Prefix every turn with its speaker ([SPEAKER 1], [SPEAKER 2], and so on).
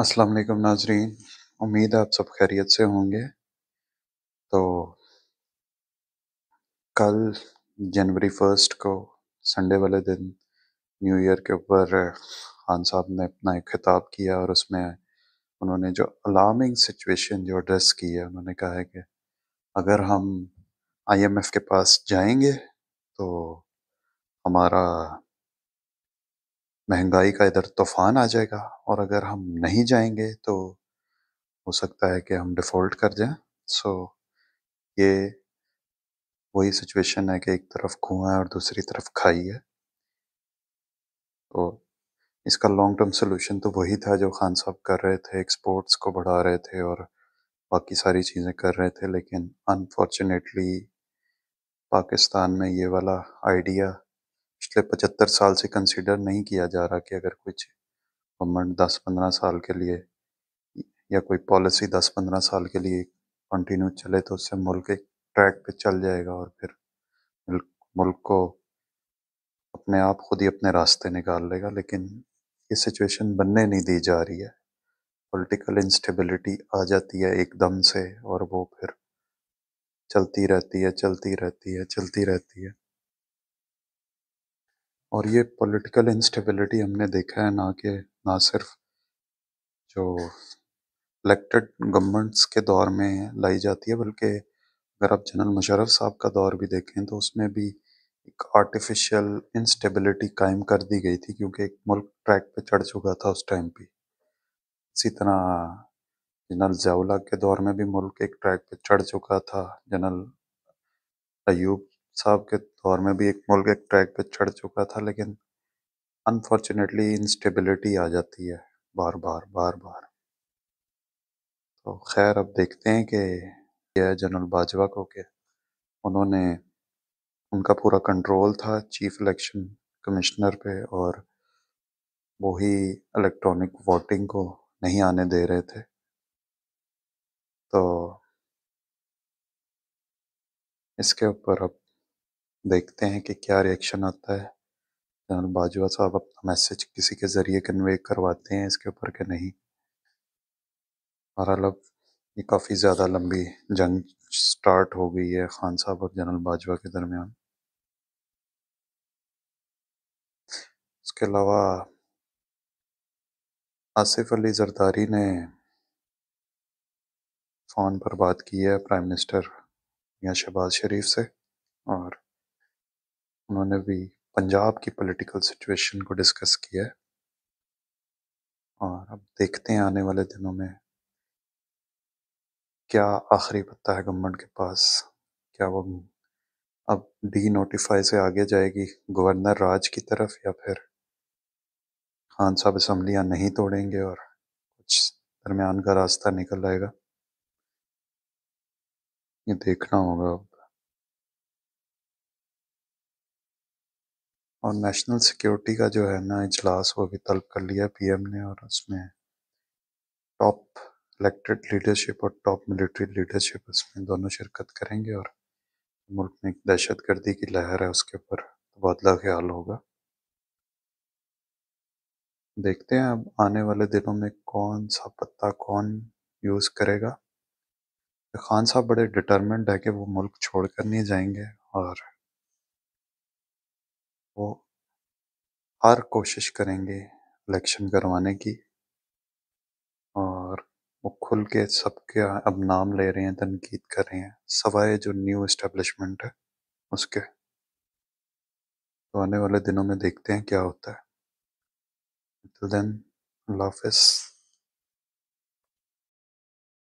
[SPEAKER 1] अस्सलाम वालेकुम नाजरीन उम्मीद है आप सब खैरियत से होंगे तो कल जनवरी फर्स्ट को संडे वाले दिन न्यू ईयर के ऊपर खान साहब ने अपना एक खिताब किया और उसमें उन्होंने जो अलार्मिंग सिचुएशन जो एड्रेस की है उन्होंने कहा है कि अगर हम आईएमएफ के पास जाएंगे तो हमारा महंगाई का इधर तूफान आ जाएगा और अगर हम नहीं जाएंगे तो हो सकता है कि हम डिफ़ॉल्ट कर जाएं सो so, ये वही सिचुएशन है कि एक तरफ कुआं और दूसरी तरफ खाई है तो इसका लॉन्ग टर्म सोल्यूशन तो वही था जो खान साहब कर रहे थे एक्सपोर्ट्स को बढ़ा रहे थे और बाकी सारी चीज़ें कर रहे थे लेकिन अनफॉर्चुनेटली पाकिस्तान में ये वाला आइडिया पिछले पचहत्तर साल से कंसिडर नहीं किया जा रहा कि अगर कुछ गवर्नमेंट दस पंद्रह साल के लिए या कोई पॉलिसी दस पंद्रह साल के लिए कंटिन्यू चले तो उससे मुल्क एक ट्रैक पे चल जाएगा और फिर मुल्क को अपने आप खुद ही अपने रास्ते निकाल लेगा लेकिन ये सिचुएशन बनने नहीं दी जा रही है पॉलिटिकल इंस्टेबिलिटी आ जाती है एकदम से और वो फिर चलती रहती है चलती रहती है चलती रहती है और ये पॉलिटिकल इंस्टेबिलिटी हमने देखा है ना कि ना सिर्फ जो इलेक्टेड गवर्नमेंट्स के दौर में लाई जाती है बल्कि अगर आप जनरल मुशरफ साहब का दौर भी देखें तो उसमें भी एक आर्टिफिशियल इंस्टेबिलिटी कायम कर दी गई थी क्योंकि एक मुल्क ट्रैक पे चढ़ चुका था उस टाइम भी इसी तरह जनरल जयाउला के दौर में भी मुल्क एक ट्रैक पे चढ़ चुका था जनरल अयूब साहब के दौर में भी एक मुल्क एक ट्रैक पे चढ़ चुका था लेकिन अनफॉर्चुनेटली इंस्टेबिलिटी आ जाती है बार बार बार बार तो खैर अब देखते हैं कि यह जनरल बाजवा को के उन्होंने उनका पूरा कंट्रोल था चीफ इलेक्शन कमिश्नर पे और वो ही इलेक्ट्रॉनिक वोटिंग को नहीं आने दे रहे थे तो इसके ऊपर अब देखते हैं कि क्या रिएक्शन आता है जनरल बाजवा साहब अपना मैसेज किसी के ज़रिए कन्वे करवाते हैं इसके ऊपर के नहीं बहरहाल अब ये काफ़ी ज़्यादा लंबी जंग स्टार्ट हो गई है खान साहब और जनरल बाजवा के दरमियान इसके अलावा आसिफ अली जरदारी ने फ़ोन पर बात की है प्राइम मिनिस्टर या शहबाज शरीफ से और उन्होंने भी पंजाब की पॉलिटिकल सिचुएशन को डिस्कस किया है और अब देखते हैं आने वाले दिनों में क्या आखिरी पत्ता है गवर्नमेंट के पास क्या वो अब डी नोटिफाई से आगे जाएगी गवर्नर राज की तरफ या फिर खान साहब असम्बलियाँ नहीं तोड़ेंगे और कुछ दरमियान का रास्ता निकल आएगा ये देखना होगा अब और नेशनल सिक्योरिटी का जो है ना इजलास वो भी तलब कर लिया पीएम ने और उसमें टॉप इलेक्टेड लीडरशिप और टॉप मिलिट्री लीडरशिप उसमें दोनों शिरकत करेंगे और मुल्क में एक दहशत गर्दी की लहर है उसके ऊपर तबादला ख्याल होगा देखते हैं अब आने वाले दिनों में कौन सा पत्ता कौन यूज़ करेगा खान साहब बड़े डिटर्मेंट है कि वो मुल्क छोड़कर नहीं जाएंगे और वो हर कोशिश करेंगे इलेक्शन करवाने की और वो खुल के सबके अब नाम ले रहे हैं तनकीद कर रहे हैं सवाए जो न्यू इस्टेब्लिशमेंट है उसके तो आने वाले दिनों में देखते हैं क्या होता है तो देन अल्लाह हाफिज़